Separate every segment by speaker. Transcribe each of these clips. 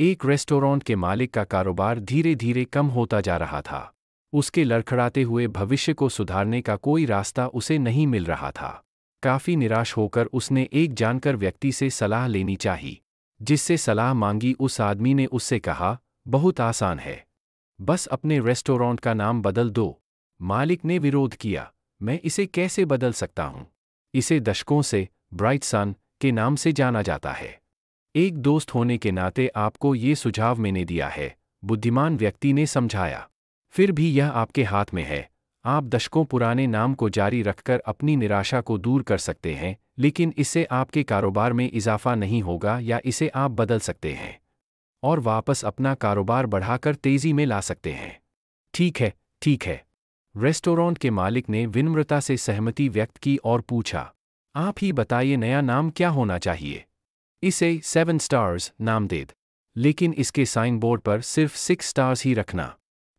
Speaker 1: एक रेस्टोरेंट के मालिक का कारोबार धीरे धीरे कम होता जा रहा था उसके लड़खड़ाते हुए भविष्य को सुधारने का कोई रास्ता उसे नहीं मिल रहा था काफ़ी निराश होकर उसने एक जानकर व्यक्ति से सलाह लेनी चाही जिससे सलाह मांगी उस आदमी ने उससे कहा बहुत आसान है बस अपने रेस्टोरेंट का नाम बदल दो मालिक ने विरोध किया मैं इसे कैसे बदल सकता हूँ इसे दशकों से ब्राइट सन के नाम से जाना जाता है एक दोस्त होने के नाते आपको ये सुझाव मैंने दिया है बुद्धिमान व्यक्ति ने समझाया फिर भी यह आपके हाथ में है आप दशकों पुराने नाम को जारी रखकर अपनी निराशा को दूर कर सकते हैं लेकिन इससे आपके कारोबार में इजाफा नहीं होगा या इसे आप बदल सकते हैं और वापस अपना कारोबार बढ़ाकर तेजी में ला सकते हैं ठीक है ठीक है रेस्टोरेंट के मालिक ने विनम्रता से सहमति व्यक्त की और पूछा आप ही बताइए नया नाम क्या होना चाहिए इसे सेवन स्टार्स नाम दे लेकिन इसके साइन बोर्ड पर सिर्फ सिक्स स्टार्स ही रखना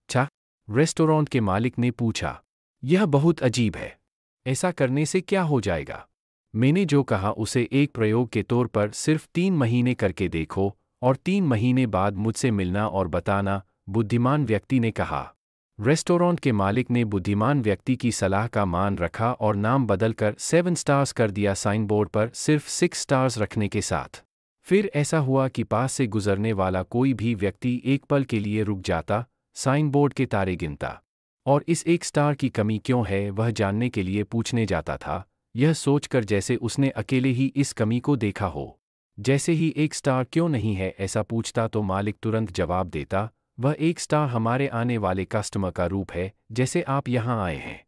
Speaker 1: छा रेस्टोरेंट के मालिक ने पूछा यह बहुत अजीब है ऐसा करने से क्या हो जाएगा मैंने जो कहा उसे एक प्रयोग के तौर पर सिर्फ तीन महीने करके देखो और तीन महीने बाद मुझसे मिलना और बताना बुद्धिमान व्यक्ति ने कहा रेस्टोरेंट के मालिक ने बुद्धिमान व्यक्ति की सलाह का मान रखा और नाम बदलकर सेवन स्टार्स कर दिया साइनबोर्ड पर सिर्फ सिक्स स्टार्स रखने के साथ फिर ऐसा हुआ कि पास से गुजरने वाला कोई भी व्यक्ति एक पल के लिए रुक जाता साइनबोर्ड के तारे गिनता और इस एक स्टार की कमी क्यों है वह जानने के लिए पूछने जाता था यह सोचकर जैसे उसने अकेले ही इस कमी को देखा हो जैसे ही एक स्टार क्यों नहीं है ऐसा पूछता तो मालिक तुरंत जवाब देता वह एक स्टार हमारे आने वाले कस्टमर का रूप है जैसे आप यहाँ आए हैं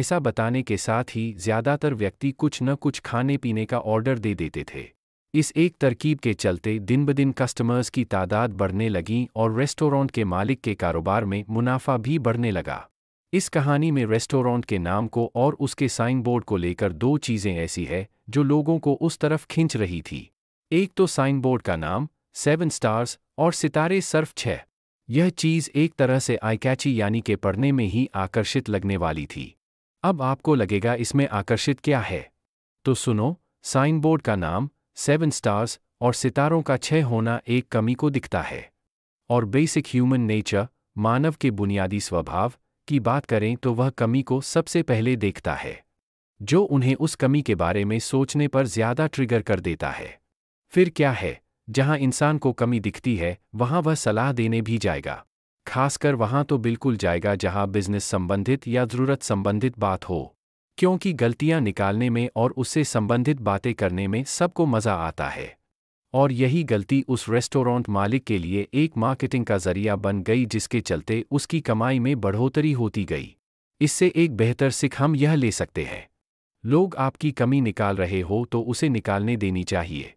Speaker 1: ऐसा बताने के साथ ही ज्यादातर व्यक्ति कुछ न कुछ खाने पीने का ऑर्डर दे देते थे इस एक तरकीब के चलते दिन ब दिन कस्टमर्स की तादाद बढ़ने लगी और रेस्टोरेंट के मालिक के कारोबार में मुनाफा भी बढ़ने लगा इस कहानी में रेस्टोरेंट के नाम को और उसके साइन बोर्ड को लेकर दो चीज़ें ऐसी है जो लोगों को उस तरफ खींच रही थी एक तो साइन बोर्ड का नाम सेवन स्टार्स और सितारे सर्फ छः यह चीज़ एक तरह से आई कैची यानी के पढ़ने में ही आकर्षित लगने वाली थी अब आपको लगेगा इसमें आकर्षित क्या है तो सुनो साइनबोर्ड का नाम सेवन स्टार्स और सितारों का छह होना एक कमी को दिखता है और बेसिक ह्यूमन नेचर मानव के बुनियादी स्वभाव की बात करें तो वह कमी को सबसे पहले देखता है जो उन्हें उस कमी के बारे में सोचने पर ज्यादा ट्रिगर कर देता है फिर क्या है जहां इंसान को कमी दिखती है वहां वह सलाह देने भी जाएगा खासकर वहां तो बिल्कुल जाएगा जहां बिजनेस संबंधित या ज़रूरत संबंधित बात हो क्योंकि गलतियां निकालने में और उससे संबंधित बातें करने में सबको मज़ा आता है और यही गलती उस रेस्टोरेंट मालिक के लिए एक मार्केटिंग का जरिया बन गई जिसके चलते उसकी कमाई में बढ़ोतरी होती गई इससे एक बेहतर सिख हम यह ले सकते हैं लोग आपकी कमी निकाल रहे हो तो उसे निकालने देनी चाहिए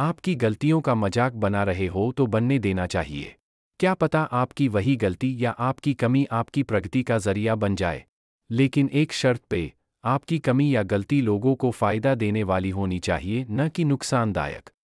Speaker 1: आपकी गलतियों का मजाक बना रहे हो तो बनने देना चाहिए क्या पता आपकी वही गलती या आपकी कमी आपकी प्रगति का जरिया बन जाए लेकिन एक शर्त पे आपकी कमी या गलती लोगों को फायदा देने वाली होनी चाहिए न कि नुकसानदायक